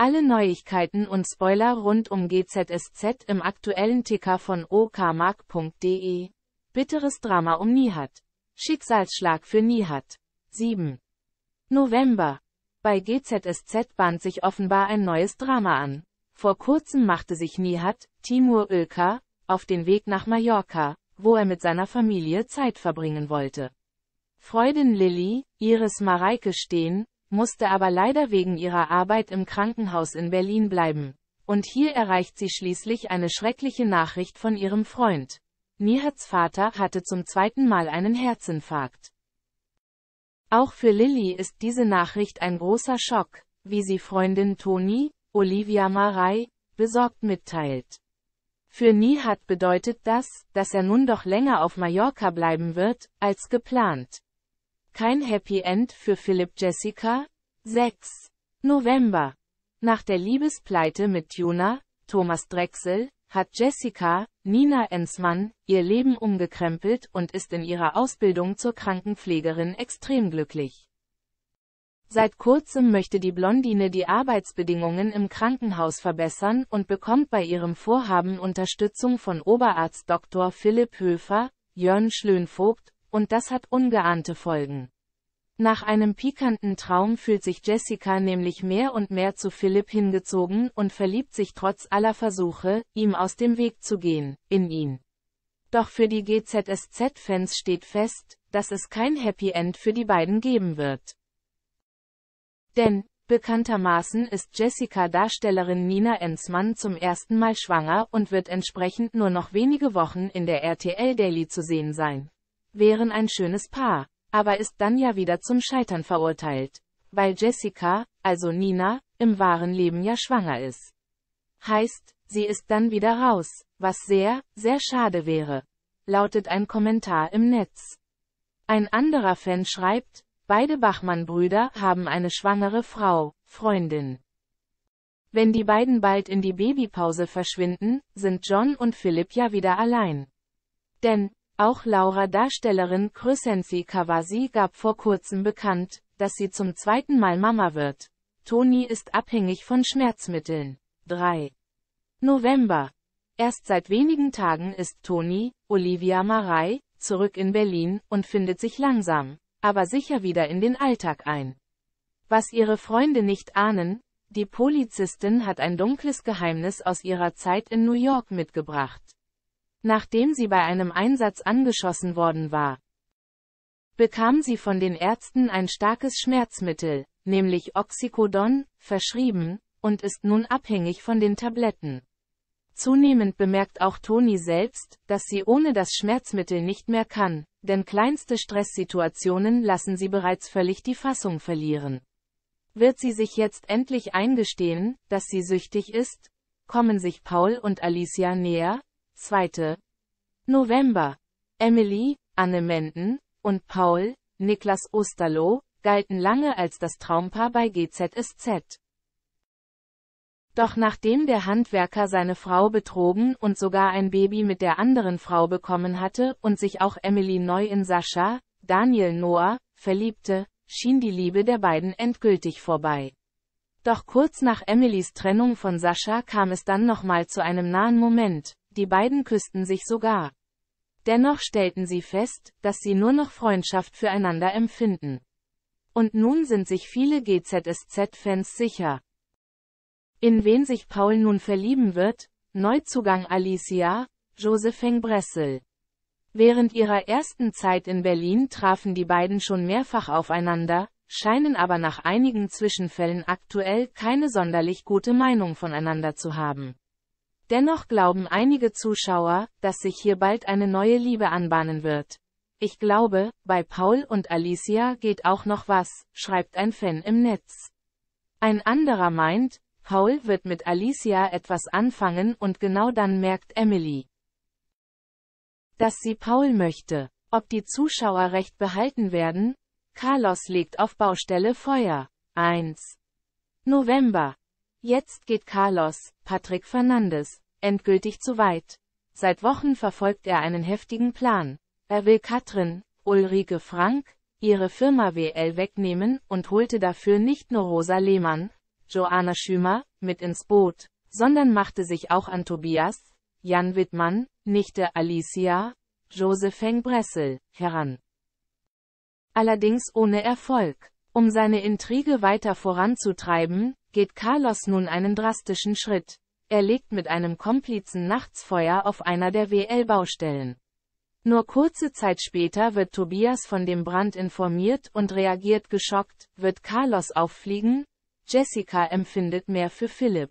Alle Neuigkeiten und Spoiler rund um GZSZ im aktuellen Ticker von okmark.de. Bitteres Drama um Nihat. Schicksalsschlag für Nihat. 7. November. Bei GZSZ bahnt sich offenbar ein neues Drama an. Vor kurzem machte sich Nihat, Timur Ölka, auf den Weg nach Mallorca, wo er mit seiner Familie Zeit verbringen wollte. Freudin Lilly, Iris Mareike stehen, musste aber leider wegen ihrer Arbeit im Krankenhaus in Berlin bleiben. Und hier erreicht sie schließlich eine schreckliche Nachricht von ihrem Freund. Nihats Vater hatte zum zweiten Mal einen Herzinfarkt. Auch für Lilly ist diese Nachricht ein großer Schock, wie sie Freundin Toni, Olivia Marei, besorgt mitteilt. Für Nihat bedeutet das, dass er nun doch länger auf Mallorca bleiben wird, als geplant. Kein Happy End für Philipp Jessica? 6. November. Nach der Liebespleite mit Juna, Thomas Drechsel, hat Jessica, Nina Enzmann, ihr Leben umgekrempelt und ist in ihrer Ausbildung zur Krankenpflegerin extrem glücklich. Seit kurzem möchte die Blondine die Arbeitsbedingungen im Krankenhaus verbessern und bekommt bei ihrem Vorhaben Unterstützung von Oberarzt Dr. Philipp Höfer, Jörn Schlönvogt, und das hat ungeahnte Folgen. Nach einem pikanten Traum fühlt sich Jessica nämlich mehr und mehr zu Philipp hingezogen und verliebt sich trotz aller Versuche, ihm aus dem Weg zu gehen, in ihn. Doch für die GZSZ-Fans steht fest, dass es kein Happy End für die beiden geben wird. Denn, bekanntermaßen ist Jessica-Darstellerin Nina Enzmann zum ersten Mal schwanger und wird entsprechend nur noch wenige Wochen in der RTL Daily zu sehen sein. Wären ein schönes Paar aber ist dann ja wieder zum Scheitern verurteilt, weil Jessica, also Nina, im wahren Leben ja schwanger ist. Heißt, sie ist dann wieder raus, was sehr, sehr schade wäre, lautet ein Kommentar im Netz. Ein anderer Fan schreibt, beide Bachmann-Brüder haben eine schwangere Frau, Freundin. Wenn die beiden bald in die Babypause verschwinden, sind John und Philipp ja wieder allein. Denn, auch Laura-Darstellerin Crescenzi Kawasi gab vor kurzem bekannt, dass sie zum zweiten Mal Mama wird. Toni ist abhängig von Schmerzmitteln. 3. November. Erst seit wenigen Tagen ist Toni, Olivia Marei, zurück in Berlin und findet sich langsam, aber sicher wieder in den Alltag ein. Was ihre Freunde nicht ahnen, die Polizistin hat ein dunkles Geheimnis aus ihrer Zeit in New York mitgebracht. Nachdem sie bei einem Einsatz angeschossen worden war, bekam sie von den Ärzten ein starkes Schmerzmittel, nämlich Oxycodon, verschrieben, und ist nun abhängig von den Tabletten. Zunehmend bemerkt auch Toni selbst, dass sie ohne das Schmerzmittel nicht mehr kann, denn kleinste Stresssituationen lassen sie bereits völlig die Fassung verlieren. Wird sie sich jetzt endlich eingestehen, dass sie süchtig ist? Kommen sich Paul und Alicia näher? 2. November. Emily, Anne Menden und Paul, Niklas Osterloh, galten lange als das Traumpaar bei GZSZ. Doch nachdem der Handwerker seine Frau betrogen und sogar ein Baby mit der anderen Frau bekommen hatte und sich auch Emily neu in Sascha, Daniel Noah, verliebte, schien die Liebe der beiden endgültig vorbei. Doch kurz nach Emilys Trennung von Sascha kam es dann nochmal zu einem nahen Moment, die beiden küssten sich sogar. Dennoch stellten sie fest, dass sie nur noch Freundschaft füreinander empfinden. Und nun sind sich viele GZSZ-Fans sicher. In wen sich Paul nun verlieben wird? Neuzugang Alicia, Josephine Bressel. Während ihrer ersten Zeit in Berlin trafen die beiden schon mehrfach aufeinander, scheinen aber nach einigen Zwischenfällen aktuell keine sonderlich gute Meinung voneinander zu haben. Dennoch glauben einige Zuschauer, dass sich hier bald eine neue Liebe anbahnen wird. Ich glaube, bei Paul und Alicia geht auch noch was, schreibt ein Fan im Netz. Ein anderer meint, Paul wird mit Alicia etwas anfangen und genau dann merkt Emily, dass sie Paul möchte. Ob die Zuschauer recht behalten werden? Carlos legt auf Baustelle Feuer. 1. November Jetzt geht Carlos, Patrick Fernandes, endgültig zu weit. Seit Wochen verfolgt er einen heftigen Plan. Er will Katrin, Ulrike Frank, ihre Firma WL wegnehmen und holte dafür nicht nur Rosa Lehmann, Joanna Schümer, mit ins Boot, sondern machte sich auch an Tobias, Jan Wittmann, Nichte Alicia, Joseph Bressel, heran. Allerdings ohne Erfolg. Um seine Intrige weiter voranzutreiben, geht Carlos nun einen drastischen Schritt. Er legt mit einem Komplizen nachts Feuer auf einer der WL-Baustellen. Nur kurze Zeit später wird Tobias von dem Brand informiert und reagiert geschockt, wird Carlos auffliegen? Jessica empfindet mehr für Philipp.